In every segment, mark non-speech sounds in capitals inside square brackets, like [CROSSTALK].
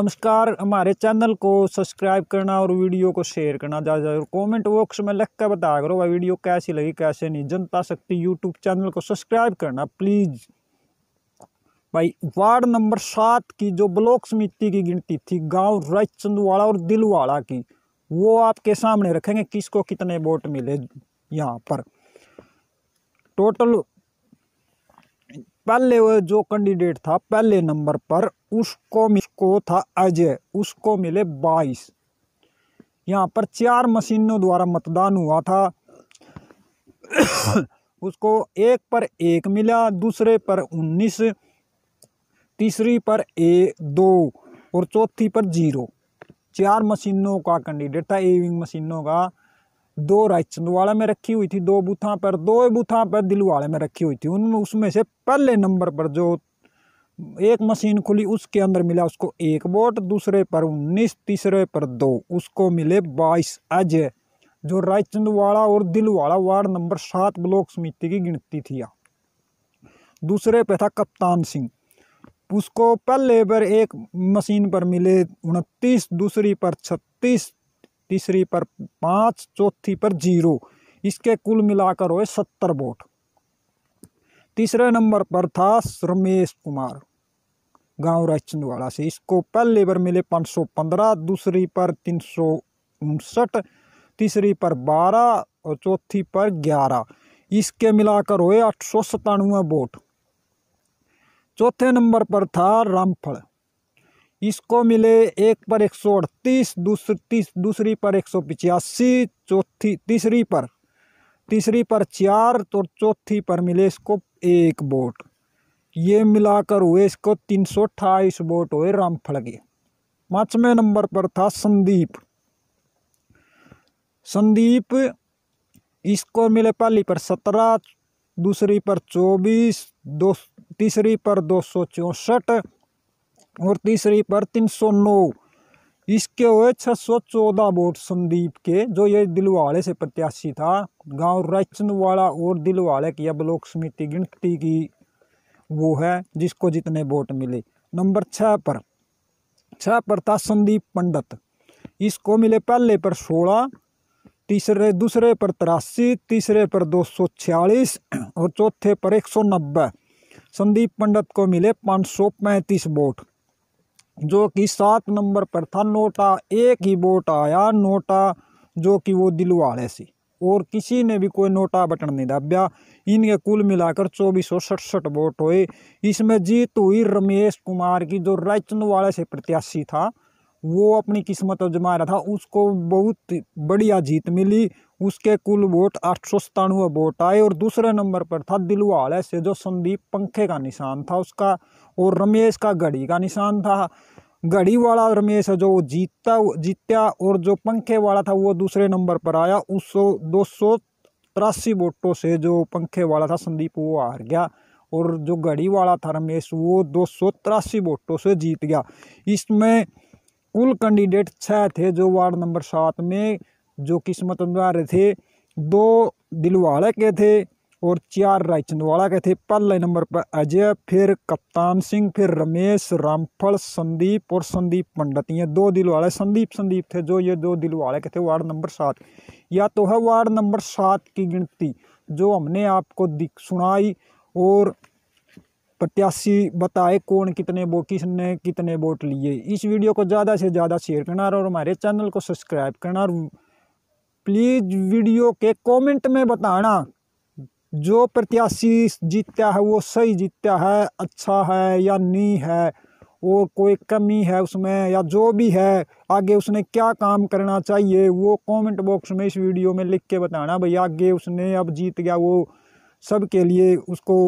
नमस्कार हमारे चैनल को सब्सक्राइब करना और वीडियो को शेयर करना ज़्यादा ज़्यादा कॉमेंट बॉक्स में लिख कर बताया करो भाई वीडियो कैसी लगी कैसे नहीं जनता शक्ति यूट्यूब चैनल को सब्सक्राइब करना प्लीज़ भाई वार्ड नंबर सात की जो ब्लॉक समिति की गिनती थी गांव रायचंदवाड़ा और दिलवाड़ा की वो आपके सामने रखेंगे किसको कितने वोट मिले यहाँ पर टोटल पहले वो जो कैंडिडेट था पहले नंबर पर उसको को था अजय उसको मिले बाईस यहाँ पर चार मशीनों द्वारा मतदान हुआ था [COUGHS] उसको एक पर एक मिला दूसरे पर उन्नीस तीसरी पर ए दो और चौथी पर जीरो चार मशीनों का कैंडिडेट था एविंग मशीनों का दो रायचंदवाड़ा में रखी हुई थी दो बूथा पर दो बूथा पर दिलवाड़े में रखी हुई थी उन उसमें से पहले नंबर पर जो एक मशीन खुली उसके अंदर मिला उसको एक वोट दूसरे पर उन्नीस तीसरे पर दो उसको मिले बाईस अजय जो रायचंदवाड़ा और दिलवाड़ा वार्ड नंबर सात ब्लॉक समिति की गिनती थी दूसरे पे था कप्तान सिंह उसको पहले पर एक मशीन पर मिले उनतीस दूसरी पर छत्तीस तीसरी पर पाँच चौथी पर जीरो इसके कुल मिलाकर हुए सत्तर वोट तीसरे नंबर पर था रमेश कुमार गांव रायचंदवाड़ा से इसको पहले पर मिले सौ पंद्रह दूसरी पर तीन सौ उनसठ तीसरी पर बारह और चौथी पर ग्यारह इसके मिलाकर हुए आठ सौ सतानवे वोट चौथे नंबर पर था रामफल इसको मिले एक पर एक सौ अड़तीस दूसरी दूसरी पर एक सौ पिचासी चौथी तीसरी पर तीसरी पर चार तो चौथी पर मिले इसको एक वोट ये मिलाकर हुए इसको तीन सौ अट्ठाईस वोट हुए रामफल के पाँचवें नंबर पर था संदीप संदीप इसको मिले पहली पर सत्रह दूसरी पर चौबीस दो तीसरी पर दो सौ चौंसठ और तीसरी पर तीन सौ नौ इसके हुए छः सौ चौदह वोट संदीप के जो ये दिलवाड़े से प्रत्याशी था गांव रायचंदवाड़ा और दिलवाड़े की ब्लॉक समिति गिनती की वो है जिसको जितने वोट मिले नंबर छः पर छः पर था संदीप पंडित इसको मिले पहले पर सोलह तीसरे दूसरे पर तिरासी तीसरे पर दो सौ छियालीस और चौथे पर एक सौ नब्बे संदीप पंडित को मिले पाँच सौ पैंतीस वोट जो कि सात नंबर पर था नोटा एक ही वोट आया नोटा जो कि वो दिलवाड़े से और किसी ने भी कोई नोटा बटन नहीं दबाया इनके कुल मिलाकर चौबीस सौ सड़सठ वोट हुए इसमें जीत हुई रमेश कुमार की जो रायचंद वाले से प्रत्याशी था वो अपनी किस्मत अजमा रहा था उसको बहुत बढ़िया जीत मिली उसके कुल वोट आठ सौ सतानवे वोट आए और दूसरे नंबर पर था दिलवाल ऐसे जो संदीप पंखे का निशान था उसका और रमेश का घड़ी का निशान था घड़ी वाला रमेश जो जीतता जीत्या और जो पंखे वाला था वो दूसरे नंबर पर आया उस सौ दो सौ तिरासी वोटों से जो पंखे वाला था संदीप वो हार गया और जो घड़ी वाला था रमेश वो दो सौ तिरासी वोटों से जीत गया इसमें कुल कैंडिडेट छः थे जो वार्ड नंबर सात में जो किस्मत उम्मीदवार थे दो दिलवाड़ा के थे और चार रायचंदवाड़ा के थे पहले नंबर पर अजय फिर कप्तान सिंह फिर रमेश रामफल संदीप और संदीप पंडित ये दो दिलवाड़े संदीप संदीप थे जो ये दो दिलवाड़े के थे वार्ड नंबर सात या तो है वार्ड नंबर सात की गिनती जो हमने आपको दिख सुनाई और प्रत्याशी बताए कौन कितने वो किसने कितने वोट लिए इस वीडियो को ज़्यादा से ज़्यादा शेयर करना और हमारे चैनल को सब्सक्राइब करना और प्लीज़ वीडियो के कमेंट में बताना जो प्रत्याशी जीतता है वो सही जीतता है अच्छा है या नहीं है और कोई कमी है उसमें या जो भी है आगे उसने क्या काम करना चाहिए वो कमेंट बॉक्स में इस वीडियो में लिख के बताना भाई आगे उसने अब जीत गया वो सब के लिए उसको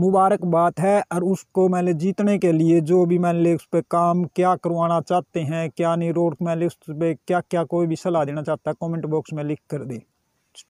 मुबारक बात है और उसको मैंने जीतने के लिए जो भी मैंने उस पर काम क्या करवाना चाहते हैं क्या नहीं रोड में उस पर क्या क्या कोई भी सलाह देना चाहता है कमेंट बॉक्स में लिख कर दें